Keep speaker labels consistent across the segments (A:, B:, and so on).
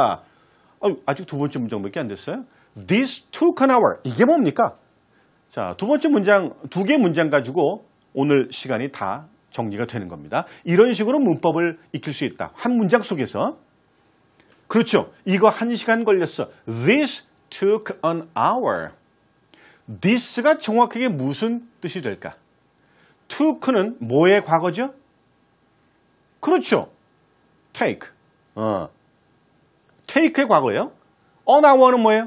A: 아, 어, 아직 두 번째 문장밖에 안 됐어요. This took an hour. 이게 뭡니까? 자, 두 번째 문장, 두 개 문장 가지고 오늘 시간이 다 정리가 되는 겁니다. 이런 식으로 문법을 익힐 수 있다. 한 문장 속에서. 그렇죠. 이거 한 시간 걸렸어. This took an hour. this가 정확하게 무슨 뜻이 될까? took는 뭐의 과거죠? 그렇죠. take. 어. 테이크의 과거예요. on 어, hour는 뭐예요?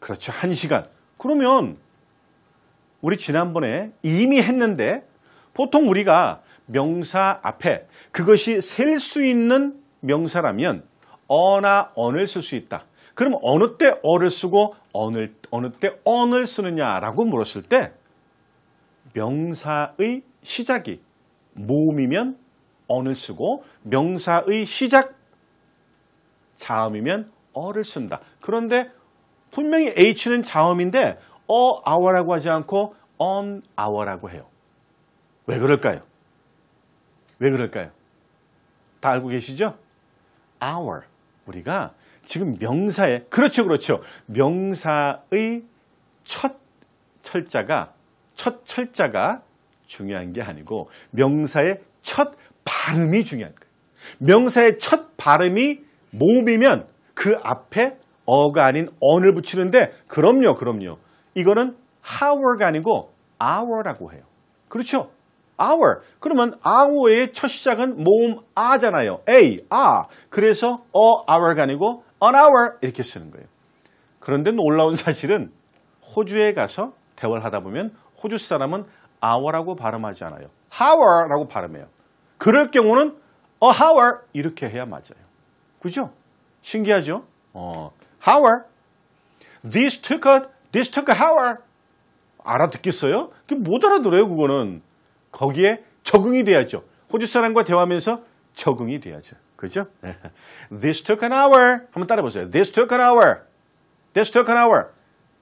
A: 그렇죠. 한 시간. 그러면 우리 지난번에 이미 했는데 보통 우리가 명사 앞에 그것이 셀 수 있는 명사라면 어나 언을 쓸 수 있다. 그럼 어느 때 어를 쓰고 어느, 어느 때 언을 쓰느냐라고 물었을 때 명사의 시작이 모음이면 언을 쓰고 명사의 시작 자음이면 어를 쓴다. 그런데 분명히 h는 자음인데 어, 아워라고 하지 않고 on, 아워라고 해요. 왜 그럴까요? 왜 그럴까요? 다 알고 계시죠? our, 우리가 지금 명사의, 그렇죠, 그렇죠. 명사의 첫 철자가, 첫 철자가 중요한 게 아니고 명사의 첫 발음이 중요한 거예요. 명사의 첫 발음이 몸이면그 앞에 어가 아닌 언을 붙이는데 그럼요, 그럼요. 이거는 hour가 아니고 hour라고 해요. 그렇죠? hour. 그러면 hour의 첫 시작은 모음 아잖아요. a, 아. 그래서 a 어, hour가 아니고 an hour 이렇게 쓰는 거예요. 그런데 놀라운 사실은 호주에 가서 대화를 하다 보면 호주 사람은 hour라고 발음하지 않아요. hour라고 발음해요. 그럴 경우는 a hour 이렇게 해야 맞아요. 그죠? 신기하죠? 어, hour. This took a, this took a hour. 알아듣겠어요? 못 알아들어요, 그거는. 거기에 적응이 돼야죠. 호주 사람과 대화하면서 적응이 돼야죠. 그죠? This took an hour. 한번 따라해보세요. This took an hour. This took an hour.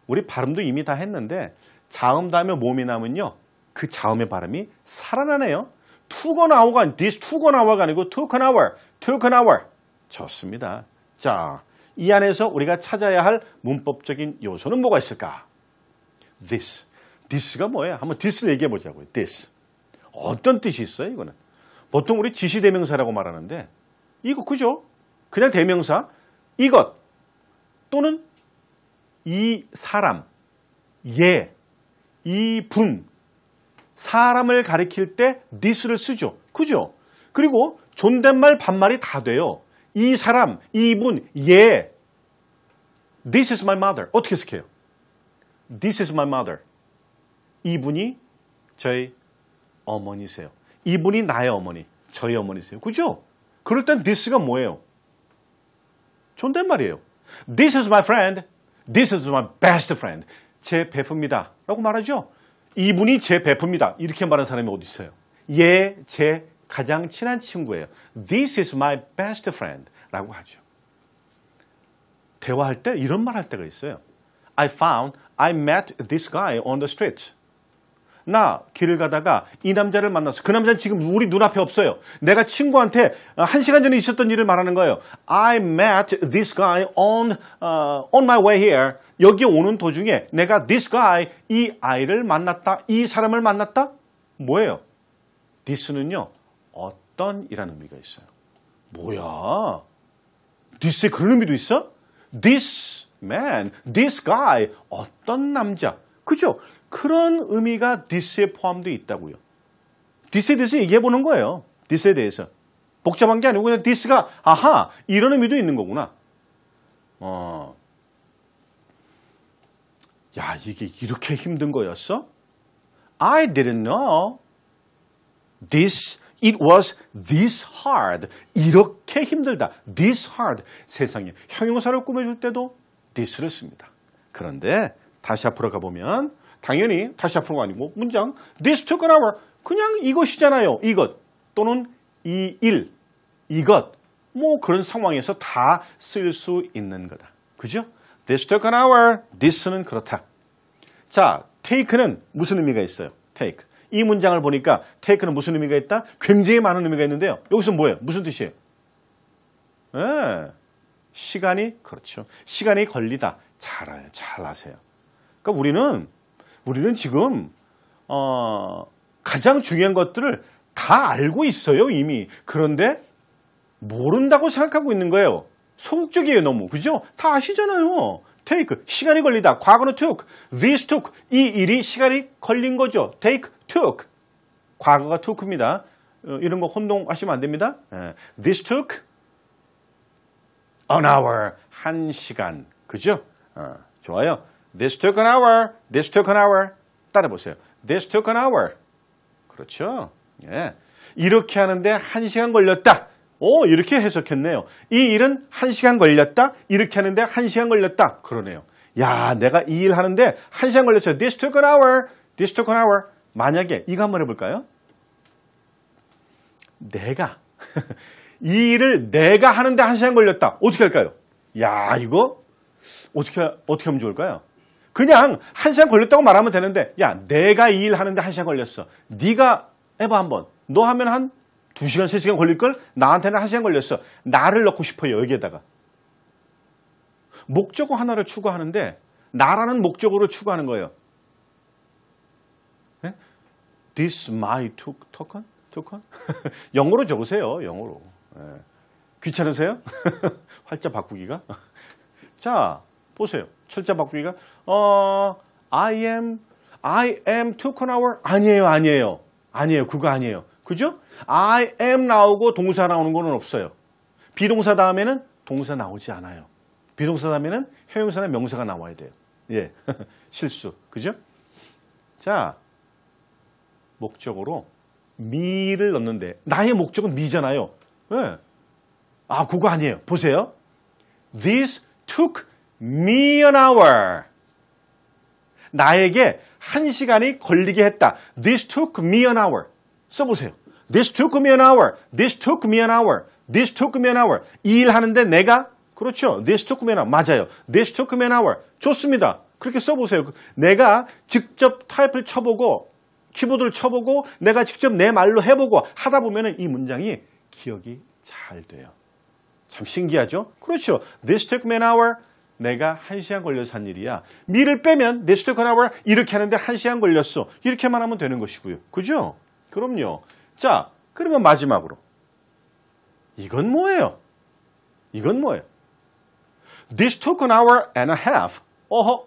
A: 우리 발음도 이미 다 했는데 자음 다음에 몸이 나면요. 그 자음의 발음이 살아나네요. took an hour가, this took an hour가 아니고 took an hour, took an hour. 좋습니다. 자, 이 안에서 우리가 찾아야 할 문법적인 요소는 뭐가 있을까? This. This가 뭐예요? 한번 this를 얘기해 보자고요. This. 어떤 뜻이 있어요, 이거는? 보통 우리 지시대명사라고 말하는데 이거 그죠? 그냥 대명사 이것 또는 이 사람, 예, 이 분, 사람을 가리킬 때 this를 쓰죠. 그죠? 그리고 존댓말 반말이 다 돼요. 이 사람, 이분, 얘. 예. This is my mother. 어떻게 쓰게요? This is my mother. 이분이 저희 어머니세요. 이분이 나의 어머니, 저희 어머니세요. 그죠? 그럴 땐 this가 뭐예요? 존댓말이에요. This is my friend. This is my best friend. 제 베프입니다. 라고 말하죠. 이분이 제 베프입니다. 이렇게 말하는 사람이 어디 있어요? 얘, 예, 제 가장 친한 친구예요. This is my best friend 라고 하죠. 대화할 때 이런 말 할 때가 있어요. I found, I met this guy on the street. 나 길을 가다가 이 남자를 만났어. 그 남자는 지금 우리 눈앞에 없어요. 내가 친구한테 어, 한 시간 전에 있었던 일을 말하는 거예요. I met this guy on, uh, on my way here. 여기 오는 도중에 내가 this guy, 이 아이를 만났다. 이 사람을 만났다? 뭐예요? this는요. 어떤이라는 의미가 있어요. 뭐야? this에 그런 의미도 있어? this man, this guy, 어떤 남자. 그죠? 그런 의미가 this에 포함되어 있다고요. this에 대해서 얘기해 보는 거예요. this에 대해서. 복잡한 게 아니고 그냥 this가 아하 이런 의미도 있는 거구나. 어. 야, 이게 이렇게 힘든 거였어? I didn't know. This It was this hard. 이렇게 힘들다. This hard. 세상에 형용사를 꾸며줄 때도 this를 씁니다. 그런데 다시 앞으로 가보면 당연히 다시 앞으로가 아니고 문장 this took an hour. 그냥 이것이잖아요. 이것 또는 이 일, 이것 뭐 그런 상황에서 다 쓸 수 있는 거다. 그죠? This took an hour. this는 그렇다. 자, take는 무슨 의미가 있어요? take. 이 문장을 보니까 take는 무슨 의미가 있다? 굉장히 많은 의미가 있는데요. 여기서 뭐예요? 무슨 뜻이에요? 네. 시간이 그렇죠. 시간이 걸리다. 잘아요잘 아세요. 그러니까 우리는 우리는 지금 어, 가장 중요한 것들을 다 알고 있어요. 이미. 그런데 모른다고 생각하고 있는 거예요. 소극적이에요. 너무. 그죠? 다 아시잖아요. take 시간이 걸리다. 과거는 took. This took 이 일이 시간이 걸린 거죠. take took 과거가 took입니다. 이런 거 혼동하시면 안 됩니다. This took an hour 한 시간 그죠? 어, 좋아요. This took an hour. This took an hour. 따라 보세요. This took an hour. 그렇죠? 예. 이렇게 하는데 한 시간 걸렸다. 오 어, 이렇게 해석했네요. 이 일은 1시간 걸렸다. 이렇게 하는데 1시간 걸렸다. 그러네요. 야 내가 이 일 하는데 1시간 걸렸어. This took an hour. This took an hour. 만약에 이거 한번 해볼까요? 내가 이 일을 내가 하는데 1시간 걸렸다. 어떻게 할까요? 야 이거 어떻게 어떻게 하면 좋을까요? 그냥 1시간 걸렸다고 말하면 되는데 야 내가 이 일 하는데 1시간 걸렸어. 네가 해봐 한번. 너 하면 한 2시간, 3시간 걸릴 걸 나한테는 1시간 걸렸어. 나를 넣고 싶어요. 여기에다가. 목적어 하나를 추구하는데 나라는 목적으로 추구하는 거예요. 네? This my token? token? 영어로 적으세요. 영어로. 네. 귀찮으세요? 활자 바꾸기가? 자, 보세요. 철자 바꾸기가 어, I am I am token hour 아니에요. 아니에요. 아니에요. 그거 아니에요. 그죠? I am 나오고 동사 나오는 거는 없어요. 비동사 다음에는 동사 나오지 않아요. 비동사 다음에는 형용사나 명사가 나와야 돼요. 예, 실수. 그죠? 자, 목적으로 미를 넣는데 나의 목적은 미잖아요. 예. 아, 그거 아니에요. 보세요. This took me an hour. 나에게 한 시간이 걸리게 했다. This took me an hour. 써보세요. This took me an hour. This took me an hour. This took me an hour. 이 일하는데 내가 그렇죠. This took me an hour. 맞아요. This took me an hour. 좋습니다. 그렇게 써보세요. 내가 직접 타입을 쳐보고 키보드를 쳐보고 내가 직접 내 말로 해보고 하다 보면 이 문장이 기억이 잘 돼요. 참 신기하죠? 그렇죠. This took me an hour. 내가 1시간 걸려서 한 일이야. 미를 빼면 this took an hour 이렇게 하는데 1시간 걸렸어. 이렇게만 하면 되는 것이고요. 그죠? 그럼요. 자, 그러면 마지막으로. 이건 뭐예요? 이건 뭐예요? This took an hour and a half. 어허.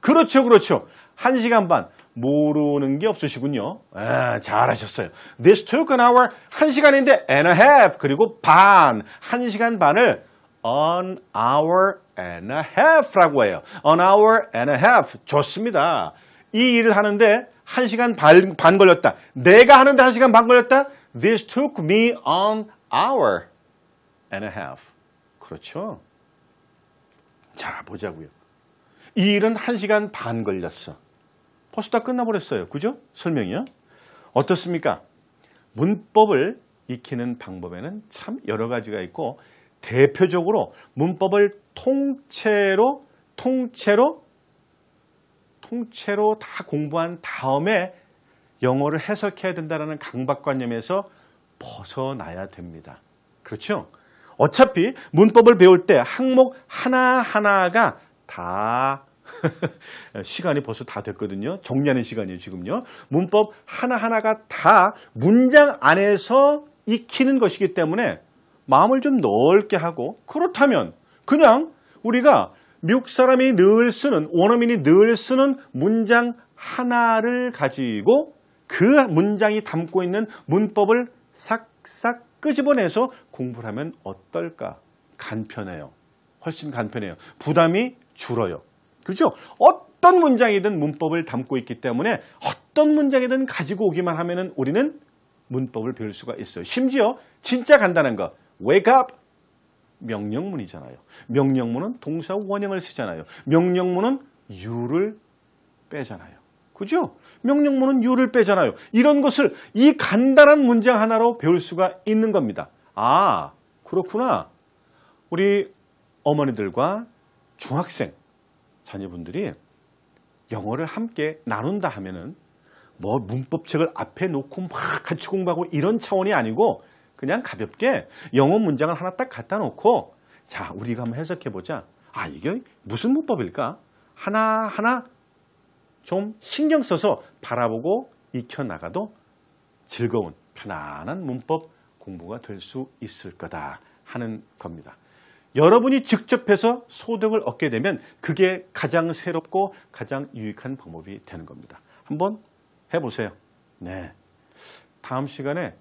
A: 그렇죠, 그렇죠. 한 시간 반. 모르는 게 없으시군요. 아, 잘하셨어요. This took an hour. 한 시간인데 and a half. 그리고 반. 한 시간 반을 an hour and a half라고 해요. an hour and a half. 좋습니다. 이 일을 하는데 1시간 반, 반 걸렸다. 내가 하는데 1시간 반 걸렸다. This took me an hour and a half. 그렇죠? 자, 보자고요. 이 일은 1시간 반 걸렸어. 벌써 다 끝나버렸어요. 그죠? 설명이요. 어떻습니까? 문법을 익히는 방법에는 참 여러 가지가 있고 대표적으로 문법을 통째로 통째로 통째로 다 공부한 다음에 영어를 해석해야 된다는 강박관념에서 벗어나야 됩니다. 그렇죠? 어차피 문법을 배울 때 항목 하나하나가 다 시간이 벌써 다 됐거든요. 정리하는 시간이에요, 지금요. 문법 하나하나가 다 문장 안에서 익히는 것이기 때문에 마음을 좀 넓게 하고 그렇다면 그냥 우리가 미국 사람이 늘 쓰는 원어민이 늘 쓰는 문장 하나를 가지고 그 문장이 담고 있는 문법을 싹싹 끄집어내서 공부를 하면 어떨까? 간편해요. 훨씬 간편해요. 부담이 줄어요. 그죠? 어떤 문장이든 문법을 담고 있기 때문에 어떤 문장이든 가지고 오기만 하면 우리는 문법을 배울 수가 있어요. 심지어 진짜 간단한 거 Wake up, 명령문이잖아요. 명령문은 동사 원형을 쓰잖아요. 명령문은 유를 빼잖아요. 그죠? 명령문은 유를 빼잖아요. 이런 것을 이 간단한 문장 하나로 배울 수가 있는 겁니다. 아, 그렇구나. 우리 어머니들과 중학생 자녀분들이 영어를 함께 나눈다 하면은 뭐 문법책을 앞에 놓고 막 같이 공부하고 이런 차원이 아니고 그냥 가볍게 영어 문장을 하나 딱 갖다 놓고 자 우리가 한번 해석해 보자. 아 이게 무슨 문법일까? 하나하나 좀 신경 써서 바라보고 익혀나가도 즐거운 편안한 문법 공부가 될 수 있을 거다 하는 겁니다. 여러분이 직접 해서 소득을 얻게 되면 그게 가장 새롭고 가장 유익한 방법이 되는 겁니다. 한번 해보세요. 네, 다음 시간에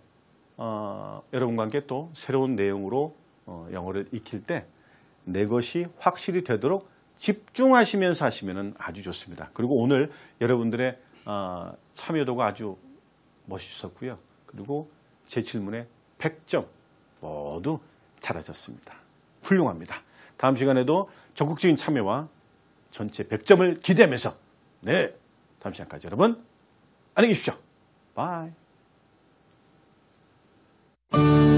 A: 어, 여러분과 함께 또 새로운 내용으로 어, 영어를 익힐 때 내 것이 확실히 되도록 집중하시면서 하시면 아주 좋습니다. 그리고 오늘 여러분들의 어, 참여도가 아주 멋있었고요. 그리고 제 질문에 100점 모두 잘하셨습니다. 훌륭합니다. 다음 시간에도 적극적인 참여와 전체 100점을 기대하면서 네 다음 시간까지 여러분 안녕히 계십시오. 바이. Thank you.